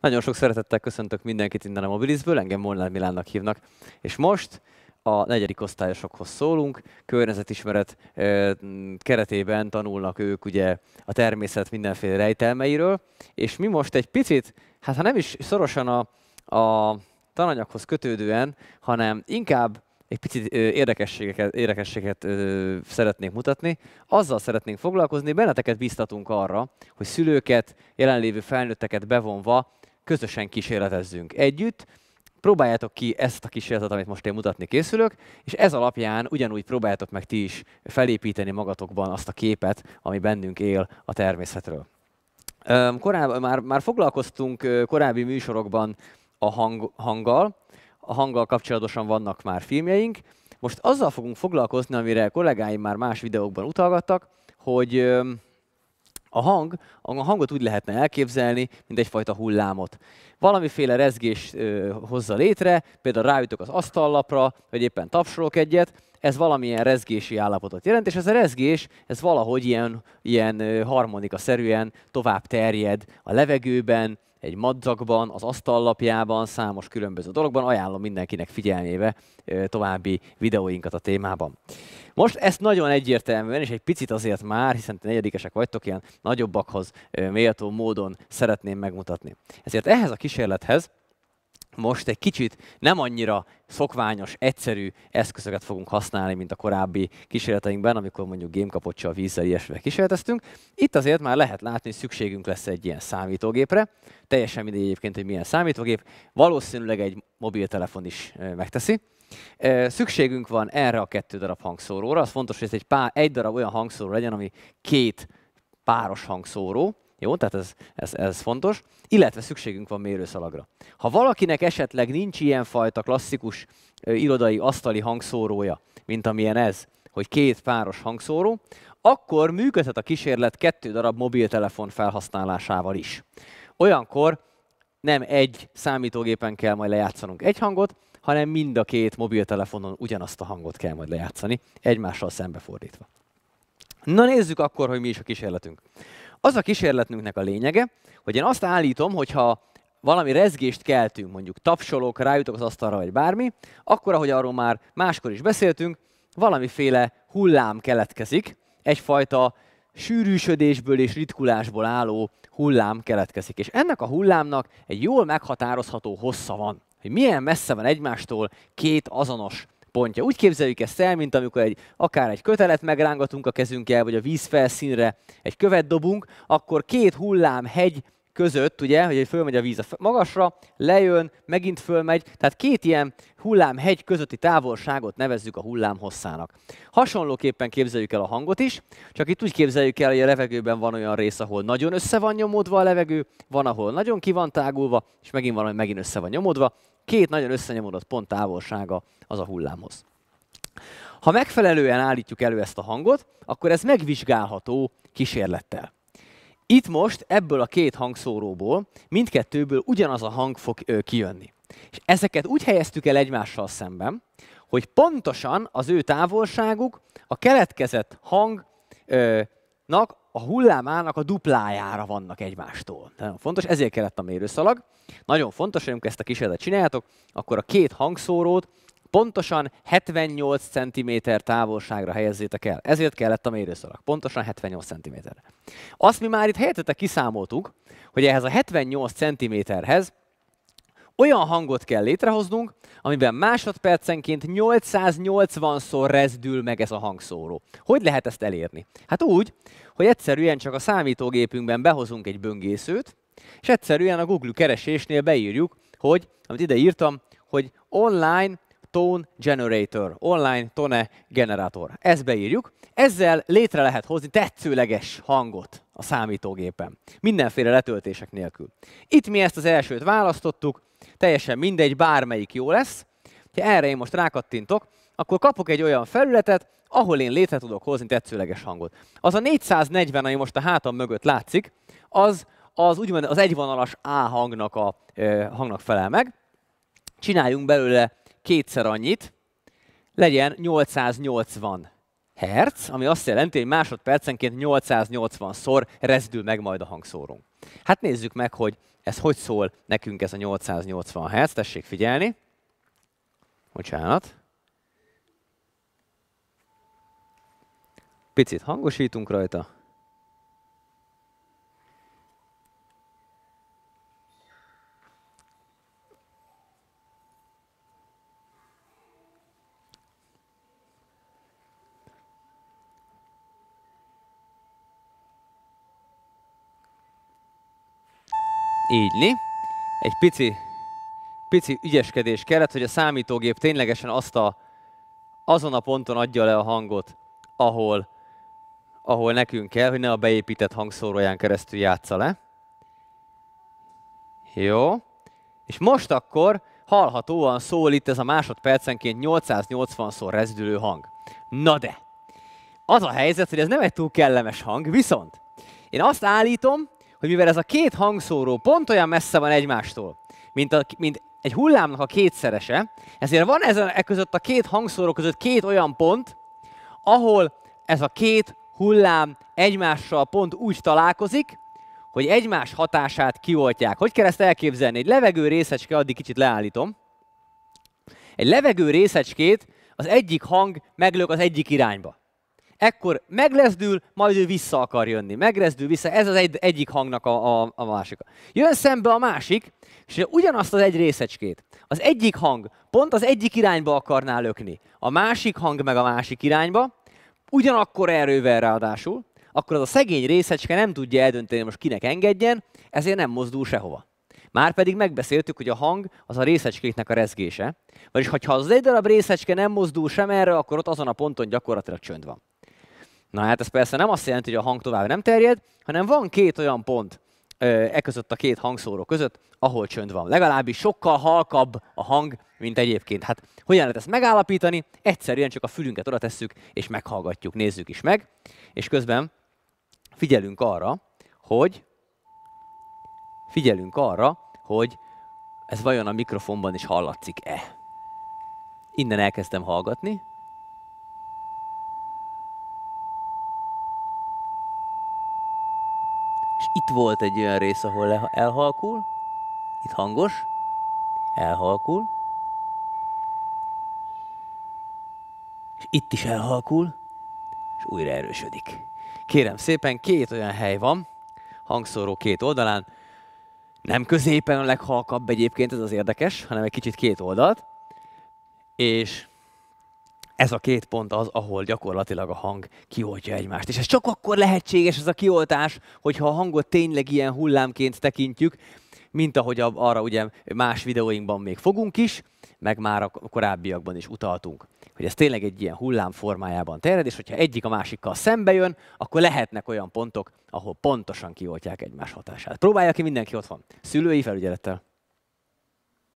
Nagyon sok szeretettel köszöntök mindenkit innen a Mobilizből, engem Molnár Milánnak hívnak. És most a negyedik osztályosokhoz szólunk, környezetismeret ö, keretében tanulnak ők ugye a természet mindenféle rejtelmeiről, és mi most egy picit, hát ha nem is szorosan a, a tananyaghoz kötődően, hanem inkább egy picit érdekességeket, érdekességet szeretnék mutatni. Azzal szeretnénk foglalkozni, benneteket biztatunk arra, hogy szülőket, jelenlévő felnőtteket bevonva közösen kísérletezzünk együtt, próbáljátok ki ezt a kísérletet, amit most én mutatni készülök, és ez alapján ugyanúgy próbáljátok meg ti is felépíteni magatokban azt a képet, ami bennünk él a természetről. Korábban már, már foglalkoztunk korábbi műsorokban a hang, hanggal, a hanggal kapcsolatosan vannak már filmjeink. Most azzal fogunk foglalkozni, amire kollégáim már más videókban utalgattak, hogy a hang, a hangot úgy lehetne elképzelni, mint egyfajta hullámot. Valamiféle rezgés ö, hozza létre, például ráütök az asztallapra, vagy éppen tapsolok egyet, ez valamilyen rezgési állapotot jelent, és ez a rezgés, ez valahogy ilyen, ilyen harmonika-szerűen tovább terjed a levegőben, egy madzakban, az asztallapjában, számos különböző dologban. Ajánlom mindenkinek figyelmébe további videóinkat a témában. Most ezt nagyon egyértelműen, és egy picit azért már, hiszen te negyedikesek vagytok, ilyen nagyobbakhoz méltó módon szeretném megmutatni. Ezért ehhez a kísérlethez most egy kicsit nem annyira szokványos, egyszerű eszközöket fogunk használni, mint a korábbi kísérleteinkben, amikor mondjuk gémkapocsal, vízzel, ilyesmivel kísérleteztünk. Itt azért már lehet látni, hogy szükségünk lesz egy ilyen számítógépre. Teljesen mindegy egyébként, hogy milyen számítógép. Valószínűleg egy mobiltelefon is megteszi. Szükségünk van erre a kettő darab hangszóróra. Az fontos, hogy ez egy, pár, egy darab olyan hangszóró legyen, ami két páros hangszóró jó, tehát ez, ez, ez fontos. Illetve szükségünk van mérőszalagra. Ha valakinek esetleg nincs ilyen fajta klasszikus ö, irodai asztali hangszórója, mint amilyen ez, hogy két páros hangszóró, akkor működhet a kísérlet kettő darab mobiltelefon felhasználásával is. Olyankor nem egy számítógépen kell majd lejátszanunk egy hangot, hanem mind a két mobiltelefonon ugyanazt a hangot kell majd lejátszani, egymással szembefordítva. Na nézzük akkor, hogy mi is a kísérletünk. Az a kísérletünknek a lényege, hogy én azt állítom, hogyha valami rezgést keltünk, mondjuk tapsolok, rájutok az asztalra, vagy bármi, akkor, ahogy arról már máskor is beszéltünk, valamiféle hullám keletkezik, egyfajta sűrűsödésből és ritkulásból álló hullám keletkezik. És ennek a hullámnak egy jól meghatározható hossza van, hogy milyen messze van egymástól két azonos pontja. Úgy képzeljük ezt el, mint amikor egy, akár egy kötelet megrángatunk a kezünkkel, vagy a vízfelszínre egy követ dobunk, akkor két hullám hegy között, ugye, hogy fölmegy a víz a magasra, lejön, megint fölmegy, tehát két ilyen hullámhegy közötti távolságot nevezzük a hullám hosszának. Hasonlóképpen képzeljük el a hangot is, csak itt úgy képzeljük el, hogy a levegőben van olyan rész, ahol nagyon össze van nyomódva a levegő, van, ahol nagyon ki van tágulva, és megint van, hogy megint össze van nyomódva két nagyon összenyomodott pont távolsága az a hullámhoz. Ha megfelelően állítjuk elő ezt a hangot, akkor ez megvizsgálható kísérlettel. Itt most ebből a két hangszóróból, mindkettőből ugyanaz a hang fog ö, kijönni. És ezeket úgy helyeztük el egymással szemben, hogy pontosan az ő távolságuk a keletkezett hangnak a hullámának a duplájára vannak egymástól. Nagyon fontos, ezért kellett a mérőszalag. Nagyon fontos, hogy amikor ezt a kísérletet csináljátok, akkor a két hangszórót pontosan 78 cm távolságra helyezzétek el. Ezért kellett a mérőszalag. Pontosan 78 cm Azt mi már itt helyettetek kiszámoltuk, hogy ehhez a 78 cm-hez olyan hangot kell létrehoznunk, amiben másodpercenként 880-szor rezdül meg ez a hangszóró. Hogy lehet ezt elérni? Hát úgy, hogy egyszerűen csak a számítógépünkben behozunk egy böngészőt, és egyszerűen a Google keresésnél beírjuk, hogy, amit ide írtam, hogy online tone generator, online tone generator. Ezt beírjuk. Ezzel létre lehet hozni tetszőleges hangot a számítógépen. Mindenféle letöltések nélkül. Itt mi ezt az elsőt választottuk, Teljesen mindegy, bármelyik jó lesz. Ha erre én most rákattintok, akkor kapok egy olyan felületet, ahol én létre tudok hozni tetszőleges hangot. Az a 440, ami most a hátam mögött látszik, az az úgymond az egyvonalas A hangnak, a, eh, hangnak felel meg. Csináljunk belőle kétszer annyit, legyen 880 Hertz, ami azt jelenti, hogy másodpercenként 880-szor rezdül meg majd a hangszórunk. Hát nézzük meg, hogy ez hogy szól nekünk ez a 880 Hz, tessék figyelni. Bocsánat. Picit hangosítunk rajta. ígyni. Egy pici, pici ügyeskedés kellett, hogy a számítógép ténylegesen azt a, azon a ponton adja le a hangot, ahol, ahol nekünk kell, hogy ne a beépített hangszóróján keresztül játsza le. Jó. És most akkor hallhatóan szól itt ez a másodpercenként 880-szor rezdülő hang. Na de! Az a helyzet, hogy ez nem egy túl kellemes hang, viszont én azt állítom, hogy mivel ez a két hangszóró pont olyan messze van egymástól, mint, a, mint egy hullámnak a kétszerese, ezért van ezen e között a két hangszóró között két olyan pont, ahol ez a két hullám egymással pont úgy találkozik, hogy egymás hatását kioltják. Hogy kell ezt elképzelni? Egy levegő részecske, addig kicsit leállítom. Egy levegő részecskét az egyik hang meglök az egyik irányba ekkor meglezdül, majd ő vissza akar jönni. Megrezdül vissza, ez az egy, egyik hangnak a, a, a másik. Jön szembe a másik, és ugyanazt az egy részecskét. Az egyik hang pont az egyik irányba akarná lökni, a másik hang meg a másik irányba, ugyanakkor erővel ráadásul, akkor az a szegény részecske nem tudja eldönteni, most kinek engedjen, ezért nem mozdul sehova. Már pedig megbeszéltük, hogy a hang az a részecskéknek a rezgése. Vagyis, ha az egy darab részecske nem mozdul sem erre, akkor ott azon a ponton gyakorlatilag csönd van. Na hát ez persze nem azt jelenti, hogy a hang tovább nem terjed, hanem van két olyan pont e között a két hangszóró között, ahol csönd van. Legalábbis sokkal halkabb a hang, mint egyébként. Hát hogyan lehet ezt megállapítani? Egyszerűen csak a fülünket oda tesszük, és meghallgatjuk, nézzük is meg, és közben figyelünk arra, hogy figyelünk arra, hogy ez vajon a mikrofonban is hallatszik-e. Innen elkezdtem hallgatni, itt volt egy olyan rész, ahol elhalkul, itt hangos, elhalkul, és itt is elhalkul, és újra erősödik. Kérem szépen, két olyan hely van, hangszóró két oldalán, nem középen a leghalkabb egyébként, ez az érdekes, hanem egy kicsit két oldalt, és ez a két pont az, ahol gyakorlatilag a hang kioltja egymást. És ez csak akkor lehetséges ez a kioltás, hogyha a hangot tényleg ilyen hullámként tekintjük, mint ahogy arra ugye más videóinkban még fogunk is, meg már a korábbiakban is utaltunk, hogy ez tényleg egy ilyen hullám formájában terjed, és hogyha egyik a másikkal szembe jön, akkor lehetnek olyan pontok, ahol pontosan kioltják egymás hatását. Próbálja ki mindenki otthon, szülői felügyelettel.